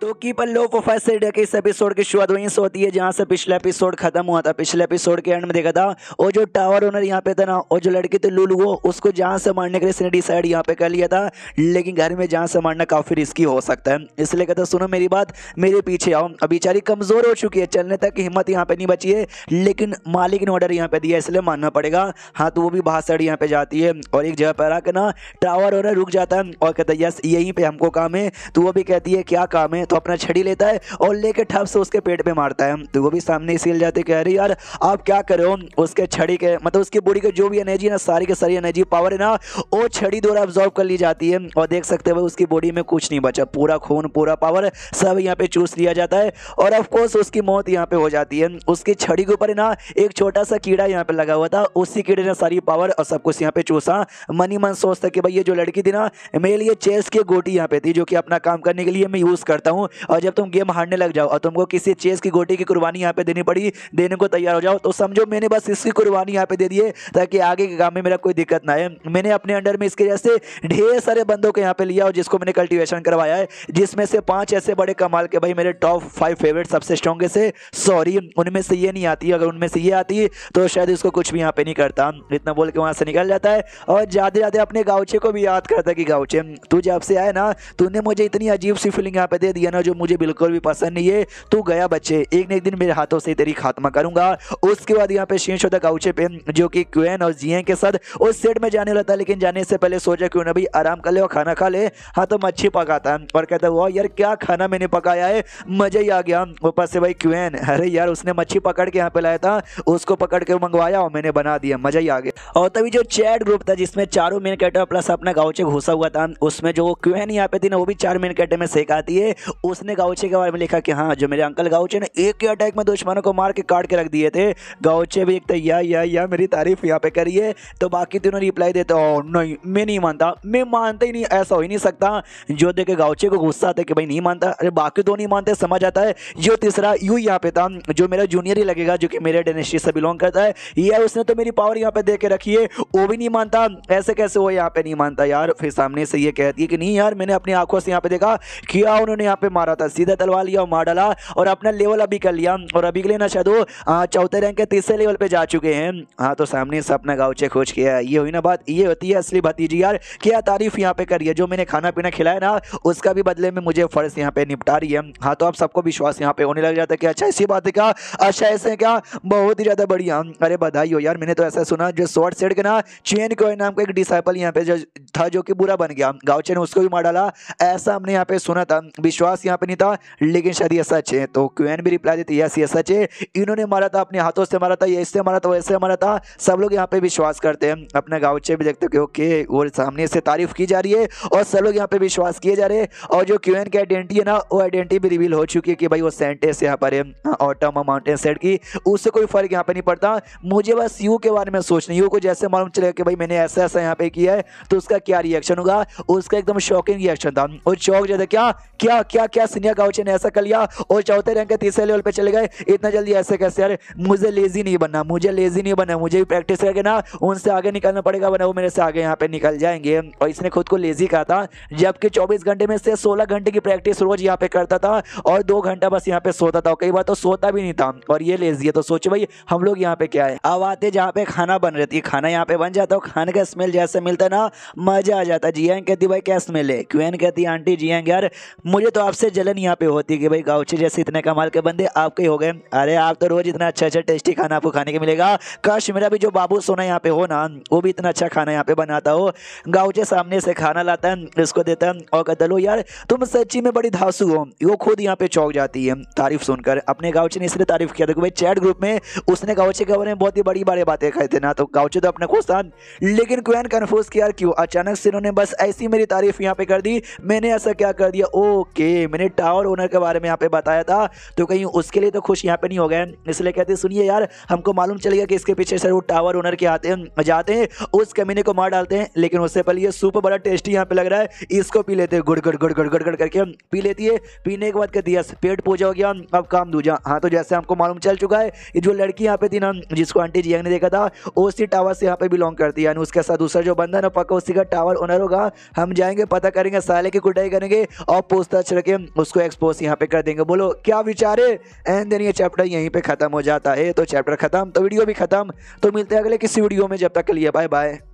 तो keep low profile से के इस एपिसोड की शुरुआत वहीं से होती है जहाँ से पिछला एपिसोड खत्म हुआ था पिछले एपिसोड के एंड में देखा था और जो टावर ओनर यहाँ पे था ना और जो लड़की थी लूलू वो उसको जहाँ से मारने के लिए इसने डिसाइड यहाँ पे कर लिया था लेकिन घर में जहाँ से मारना काफ़ी रिस्की हो सकता है इसलिए कहता सुनो मेरी बात मेरे पीछे आओ अब बेचारी कमज़ोर हो चुकी है चलने तक हिम्मत यहाँ पर नहीं बची है लेकिन मालिक ने ऑर्डर यहाँ पर दिया इसलिए मानना पड़ेगा हाँ तो वो भी बाहर साइड यहाँ पर जाती है और एक जगह पर आकर ना टावर ओनर रुक जाता है और कहता है यस यहीं पर हमको काम है तो वो भी कहती है क्या काम है तो अपना छड़ी लेता है और लेके ठप से उसके पेट पे मारता है तो वो भी सामने सील जाते कह रही यार आप क्या करो उसके छड़ी के मतलब उसकी बॉडी के जो भी एनर्जी है ना सारी के सारी एनर्जी पावर है ना वो छड़ी द्वारा ऑब्जॉर्व कर ली जाती है और देख सकते हो उसकी बॉडी में कुछ नहीं बचा पूरा खून पूरा पावर सब यहाँ पे चूस लिया जाता है और ऑफकोर्स उसकी मौत यहाँ पे हो जाती है उसकी छड़ी के ऊपर ना एक छोटा सा कीड़ा यहाँ पे लगा हुआ था उसी कीड़े ने सारी पावर और सब कुछ यहाँ पे चूसा मनी मन सोचता कि भाई ये जो लड़की थी ना मेरे लिए चेस की गोटी यहाँ पे थी जो कि अपना काम करने के लिए मैं यूज़ करता हूँ हूँ और जब तुम गेम हारने लग जाओ और तुमको किसी चेस की गोटी की कुर्बानी यहाँ पे देनी पड़ी देने को तैयार हो जाओ तो समझो मैंने बस इसकी कुर्बानी यहाँ पे दे दी ताकि आगे के काम में मेरा कोई दिक्कत ना आए मैंने अपने अंडर में इसके जैसे ढेर सारे बंदों को यहाँ पे लिया और जिसको मैंने कल्टिवेशन करवाया है जिसमें से पाँच ऐसे बड़े कमाल के भाई मेरे टॉप फाइव फेवरेट सबसे स्ट्रॉन्गेस्ट है सॉरी उनमें से ये नहीं आती अगर उनमें से ये आती तो शायद इसको कुछ भी यहाँ पे नहीं करता इतना बोल के वहाँ से निकल जाता है और जाते जाते अपने गाउचे को भी याद करता कि गाउचे तू जब से आए ना तूने मुझे इतनी अजीब सी फीलिंग यहाँ पे दे दी है ना जो मुझे बिल्कुल भी पसंद नहीं है तो गया बच्चे एक ना एक दिन मेरे हाथों से तेरी खात्मा करूंगा उसके बाद यहाँ पे शीर्ष होता काउचे पेन जो कि क्वेन और जियन के साथ उस सेट में जाने लगता लेकिन जाने से पहले सोचा क्यों ना भाई आराम कर ले और खाना खा ले हाँ तो मच्छी पकाता है और कहता वाह यार क्या खाना मैंने पकाया है मजा ही आ गया ऊपर से भाई क्वेन अरे यार उसने मच्छी पकड़ के यहाँ पे लाया था उसको पकड़ के मंगवाया और मैंने बना दिया मजा ही आ गया और तभी जो चैट ग्रुप था जिसमें चारों मेन कैटर प्लस अपना गाउचे घुसा हुआ था उसमें जो क्वेन यहाँ पे थी ना वो भी चार मेन कैटे में सेक आती है उसने गाउचे के बारे में लिखा कि हाँ जो मेरे अंकल गाउचे ने एक ही अटैक में दुश्मनों को मार के काट के रख दिए थे गाउचे भी एक तो या या या मेरी तारीफ यहाँ पे करिए तो बाकी तीनों रिप्लाई देते हो नहीं मैं नहीं मानता मैं मानता ही नहीं ऐसा हो ही नहीं सकता जो देखे गाउचे को गुस्सा आता है कि भाई नहीं मानता अरे बाकी दो तो नहीं मानते समझ आता है जो तीसरा यू यहाँ पे था जो मेरा जूनियर ही लगेगा जो कि मेरे डेनेस्ट्री से बिलोंग करता है यह उसने तो मेरी पावर यहाँ पे दे के रखी है वो भी नहीं मानता ऐसे कैसे वो यहाँ पे नहीं मानता यार फिर सामने से ये कहती है कि नहीं यार मैंने अपनी आंखों से यहाँ पे देखा क्या उन्होंने यहाँ पे मारा था सीधा तलवा लिया और मार डाला और अपना लेवल अभी कर लिया और अभी के लिए ना शायद चौथे रैंक के तीसरे लेवल पे जा चुके हैं हाँ तो सामने से अपना गाँव चेक खोज किया ये हुई ना बात ये होती है असली भतीजी यार क्या तारीफ यहाँ पे करिए जो मैंने खाना पीना खिलाया ना उसका भी बदले में मुझे फर्ज यहाँ पे निपटा रही है हाँ तो आप सबको विश्वास यहाँ पे होने लग जाता है कि अच्छा ऐसी बात है क्या अच्छा ऐसे क्या बहुत ही ज़्यादा बढ़िया अरे बधाई हो यार मैंने तो ऐसा सुना जो शॉर्ट सेट के ना चेन को नाम का एक डिसाइपल यहाँ पे जो था जो कि बुरा बन गया गाउचे ने उसको भी मार डाला ऐसा हमने यहाँ पे सुना था विश्वास यहाँ पे नहीं था लेकिन शायद ये सच है तो क्यूएन भी रिप्लाई देती है ये सच है इन्होंने मारा था अपने हाथों से मारा था ये इससे मारा था वैसे मारा था सब लोग यहाँ पे विश्वास करते हैं अपने गाउचे भी देखते ओके वो सामने से तारीफ की जा रही है और सब लोग यहाँ पे विश्वास किए जा रहे हैं और जो क्यूएन की आइडेंटिटी है ना वो आइडेंटिटी भी रिवील हो चुकी है कि भाई वो सेंटेस यहाँ पर है और माउंटेन सेट की उससे कोई फर्क यहाँ पे नहीं पड़ता मुझे बस यू के बारे में सोचना यू को जैसे मालूम चलेगा कि भाई मैंने ऐसा ऐसा यहाँ पे किया है तो उसका क्या रिएक्शन होगा उसका एकदम शॉकिंग रिएक्शन था और चौक जो क्या क्या क्या क्या सीनियर गाउचे ने ऐसा कर लिया और चौथे रैंक के तीसरे लेवल पे चले गए इतना जल्दी ऐसे कैसे यार मुझे लेजी नहीं बनना मुझे लेजी नहीं बनना मुझे भी प्रैक्टिस करके ना उनसे आगे निकलना पड़ेगा बना वो मेरे से आगे यहाँ पे निकल जाएंगे और इसने खुद को लेजी कहा था जबकि चौबीस घंटे में से सोलह घंटे की प्रैक्टिस रोज यहाँ पे करता था और दो घंटा बस यहाँ पे सोता था कई बार तो सोता भी नहीं था और ये लेजी है तो सोचो भाई हम लोग यहाँ पे क्या है अब आते जहाँ पे खाना बन रहती है खाना यहाँ पे बन जाता और खाने का स्मेल जैसे मिलता है ना मजा आ जाता जियांग कहती भाई क्या स्मेल क्यू एन कहती आंटी जियांग यार मुझे तो आपसे जलन यहाँ पे होती है कि भाई गाउचे जैसे इतने कमाल के बंदे आपके हो गए अरे आप तो रोज इतना अच्छा अच्छा टेस्टी खाना आपको खाने के मिलेगा काश मेरा भी जो बाबू सोना यहाँ पे हो ना वो भी इतना अच्छा खाना यहाँ पे बनाता हो गाउचे सामने से खाना लाता है इसको देता है और कहता लो यार तुम सच्ची में बड़ी धासु हो वो खुद यहाँ पे चौक जाती है तारीफ सुनकर अपने गाउचे ने इसलिए तारीफ किया था भाई चैट ग्रुप में उसने गाउचे के बारे में बहुत ही बड़ी बड़ी बातें कहते ना तो गाउचे तो अपने खुश था लेकिन क्वेन कन्फ्यूज किया क्यों अच्छा अचानक से उन्होंने बस ऐसी मेरी तारीफ़ यहाँ पे कर दी मैंने ऐसा क्या कर दिया ओके मैंने टावर ओनर के बारे में यहाँ पे बताया था तो कहीं उसके लिए तो खुश यहाँ पे नहीं हो गए इसलिए कहते सुनिए यार हमको मालूम चलेगा कि इसके पीछे सर वो टावर ओनर के आते हैं जाते हैं उस कमीने को मार डालते हैं लेकिन उससे पहले ये सुपर बड़ा टेस्टी यहाँ पे लग रहा है इसको पी लेते हैं गुड़ गुड़ गुड़ गुड़ गुड़ गुड़ करके पी लेती है पीने के बाद कहती है पेट पूजा हो गया अब काम दूजा हाँ तो जैसे हमको मालूम चल चुका है जो लड़की यहाँ पे थी ना जिसको आंटी जियांग ने देखा था उसी टावर से यहाँ पे बिलोंग करती है उसके साथ दूसरा जो बंधन है पक्का उसी का टावर ओनर होगा हम जाएंगे पता करेंगे साले की कुटाई करेंगे और पूछताछ रखे उसको एक्सपोज यहाँ पे कर देंगे बोलो क्या विचार है एंड देन ये चैप्टर यहीं पे खत्म हो जाता है तो चैप्टर खत्म तो वीडियो भी खत्म तो मिलते हैं अगले किसी वीडियो में जब तक के लिए बाय बाय